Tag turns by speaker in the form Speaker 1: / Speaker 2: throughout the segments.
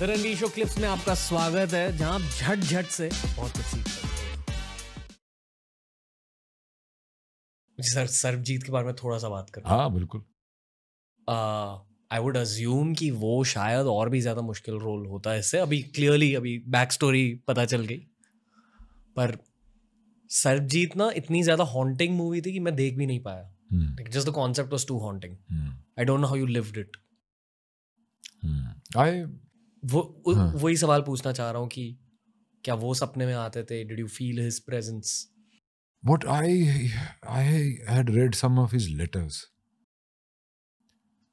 Speaker 1: The Ranveer show clips में आपका स्वागत है जहां आप झट झट से बहुत कुछ सीख सकते सर सर्वजीत के बारे में थोड़ा सा बात कर हाँ बिल्कुल आई वुड अज्यूम कि वो शायद और भी ज़्यादा मुश्किल रोल होता है इससे अभी क्लियरली अभी बैक स्टोरी पता चल गई पर सर्वजीत ना इतनी ज़्यादा हॉन्टिंग मूवी थी कि मैं देख भी नहीं पाया just the concept was too haunting I don't know how you lived it I वो हाँ। वही सवाल पूछना चाह रहा हूँ कि क्या वो सपने में आते थे did you feel
Speaker 2: his presence but I I had read some of his letters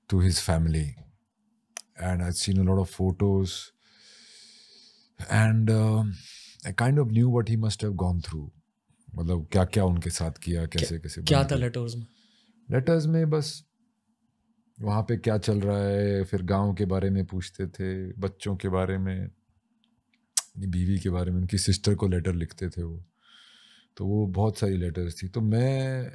Speaker 2: to his family and I seen lot of photos and I kind of knew what he must have gone through मतलब क्या क्या उनके साथ किया कैसे कैसे क्या था लेटर्स में लेटर्स में बस वहाँ पे क्या चल रहा है फिर गांव के बारे में पूछते थे बच्चों के बारे में बीवी के बारे में उनकी सिस्टर को लेटर लिखते थे वो तो वो बहुत सारी लेटर्स थी तो मैं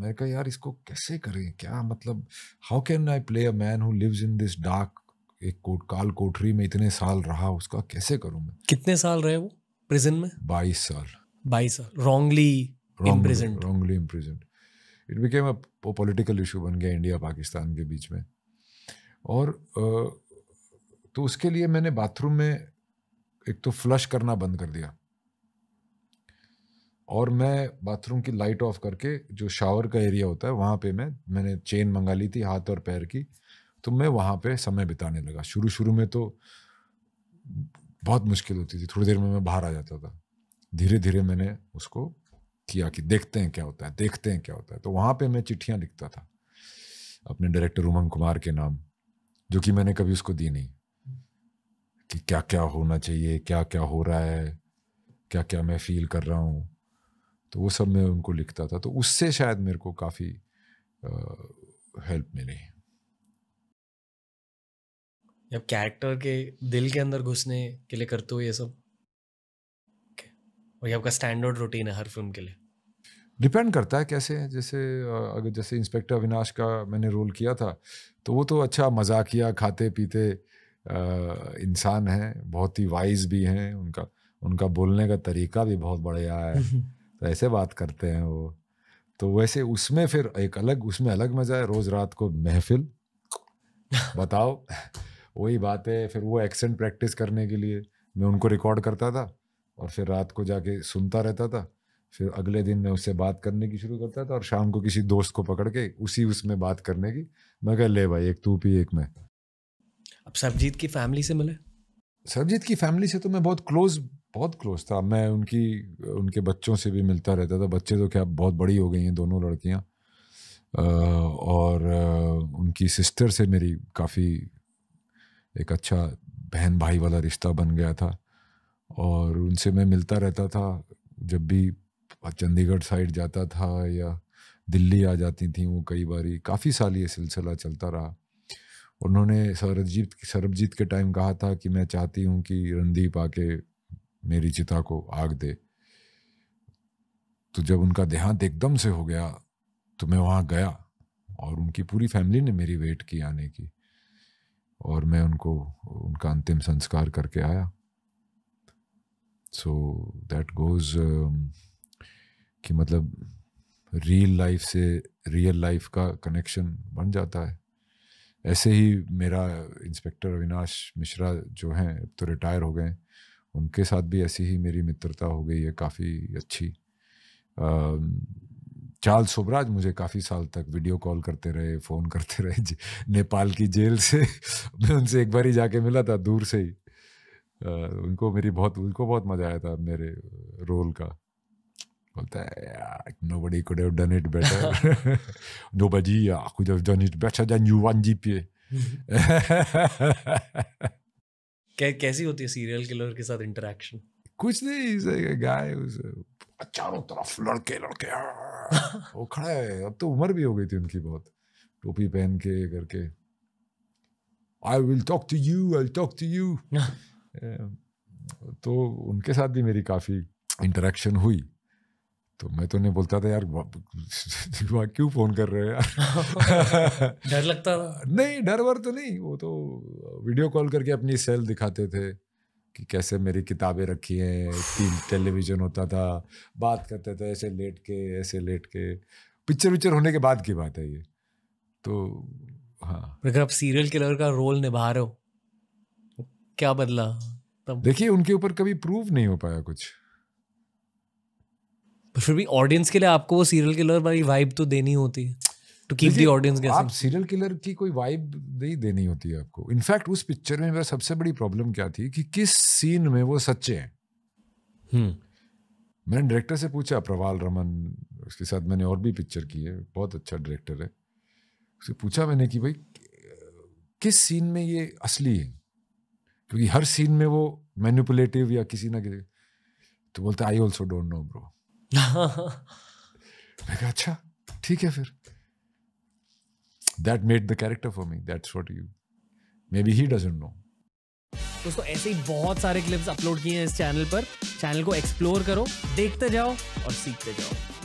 Speaker 2: मैं कहा यार इसको कैसे करें क्या मतलब how can I play a man who lives in this dark एक कोट काल कोठरी में इतने साल रहा उसका कैसे करूं मैं कितने साल रहे वो प्रिजन में बाईस साल बाईस साल wrongly wrongly imprisoned it became a political issue बन गया इंडिया पाकिस्तान के बीच में और तो उसके लिए मैंने बाथरूम में एक तो फ्लश करना बंद कर दिया और मैं बाथरूम की लाइट ऑफ करके जो शावर का एरिया होता है वहाँ पे मैं मैंने चेन मंगा ली थी हाथ और पैर की तो मैं वहाँ पे समय बिताने लगा शुरू शुरू में तो बहुत मुश्किल होती थी थोड़ी देर में मैं बाहर आ जाता था धीरे धीरे मैंने उसको किया कि देखते हैं क्या होता है देखते हैं क्या होता है तो वहाँ पे मैं चिट्ठियाँ लिखता था अपने डायरेक्टर उमंग कुमार के नाम जो कि मैंने कभी उसको दी नहीं कि क्या क्या होना चाहिए क्या क्या हो रहा है क्या क्या मैं फील कर रहा हूँ तो वो सब मैं उनको लिखता था तो उससे शायद मेरे को काफ़ी हेल्प मिली
Speaker 1: जब कैरेक्टर के दिल के अंदर घुसने के लिए करते हो ये सब वही आपका स्टैंडर्ड रूटीन है हर फिल्म के लिए
Speaker 2: डिपेंड करता है कैसे जैसे अगर जैसे इंस्पेक्टर अविनाश का मैंने रोल किया था तो वो तो अच्छा मजाकिया खाते पीते इंसान हैं बहुत ही वाइज भी हैं उनका उनका बोलने का तरीका भी बहुत बढ़िया है तो ऐसे बात करते हैं वो तो वैसे उसमें फिर एक अलग उसमें अलग मज़ा है रोज़ रात को महफिल बताओ वही बात है फिर वो एक्सेंट प्रैक्टिस करने के लिए मैं उनको रिकॉर्ड करता था और फिर रात को जाके सुनता रहता था फिर अगले दिन मैं उससे बात करने की शुरू करता था और शाम को किसी दोस्त को पकड़ के उसी उसमें बात करने की मैं कह ले भाई एक तू पी एक मैं अब सरजीत की फैमिली से मिले सरजीत की फैमिली से तो मैं बहुत क्लोज बहुत क्लोज था मैं उनकी उनके बच्चों से भी मिलता रहता था बच्चे तो क्या बहुत बड़ी हो गई हैं दोनों लड़कियाँ और उनकी सिस्टर से मेरी काफ़ी एक अच्छा बहन भाई वाला रिश्ता बन गया था और उनसे मैं मिलता रहता था जब भी चंडीगढ़ साइड जाता था या दिल्ली आ जाती थी वो कई बारी काफ़ी साल ये सिलसिला चलता रहा उन्होंने सरबजीत सरबजीत के टाइम कहा था कि मैं चाहती हूँ कि रणदीप आके मेरी चिता को आग दे तो जब उनका देहांत एकदम से हो गया तो मैं वहाँ गया और उनकी पूरी फैमिली ने मेरी वेट की आने की और मैं उनको उनका अंतिम संस्कार करके आया सो दैट गोज कि मतलब रियल लाइफ से रियल लाइफ का कनेक्शन बन जाता है ऐसे ही मेरा इंस्पेक्टर अविनाश मिश्रा जो हैं अब तो रिटायर हो गए उनके साथ भी ऐसी ही मेरी मित्रता हो गई है काफ़ी अच्छी चाल सोबराज मुझे काफ़ी साल तक वीडियो कॉल करते रहे फ़ोन करते रहे नेपाल की जेल से मैं उनसे एक बार ही जाके मिला था दूर से ही उनको मेरी बहुत उनको बहुत मजा आया था मेरे रोल का बोलता है यार nobody could have done it better nobody could have done it better than you one G पे
Speaker 1: कैसी होती है सीरियल किलर के साथ इंटरेक्शन
Speaker 2: कुछ नहीं गाय चारों तरफ लड़के लड़के हाँ, हाँ, हाँ, वो खड़ा है अब तो उम्र भी हो गई थी उनकी बहुत टोपी पहन के करके I will talk to you I talk to you तो उनके साथ भी मेरी काफ़ी इंटरेक्शन हुई तो मैं तो नहीं बोलता था यार क्यों फ़ोन कर रहे हो यार डर लगता था नहीं डर वर तो नहीं वो तो वीडियो कॉल करके अपनी सेल दिखाते थे कि कैसे मेरी किताबें रखी हैं तीन टेलीविज़न होता था बात करते थे ऐसे लेट के ऐसे लेट के पिक्चर विक्चर होने के बाद की बात है ये तो हाँ
Speaker 1: अगर आप सीरियल किलर का रोल निभा रहे हो क्या बदला तब
Speaker 2: देखिए उनके ऊपर कभी प्रूव नहीं हो पाया कुछ
Speaker 1: पर फिर भी ऑडियंस के लिए आपको वो सीरियल किलर वाली वाइब तो देनी होती है टू कीप दी ऑडियंस गेसिंग आप
Speaker 2: सीरियल किलर की कोई वाइब नहीं देनी होती है आपको इनफैक्ट उस पिक्चर में मेरा सबसे बड़ी प्रॉब्लम क्या थी कि किस सीन में वो सच्चे हैं हम्म मैंने डायरेक्टर से पूछा प्रवाल रमन उसके साथ मैंने और भी पिक्चर की है बहुत अच्छा डायरेक्टर है उससे पूछा मैंने कि भाई किस सीन में ये असली है क्योंकि हर सीन में वो मैनिपुलेटिव या किसी ना किसी तो बोलते I also don't know bro मैं कहा अच्छा ठीक है फिर that made the character for me that's what you may be he doesn't know
Speaker 1: दोस्तों ऐसे ही बहुत सारे क्लिप्स अपलोड किए हैं इस चैनल पर चैनल को एक्सप्लोर करो देखते जाओ और सीखते जाओ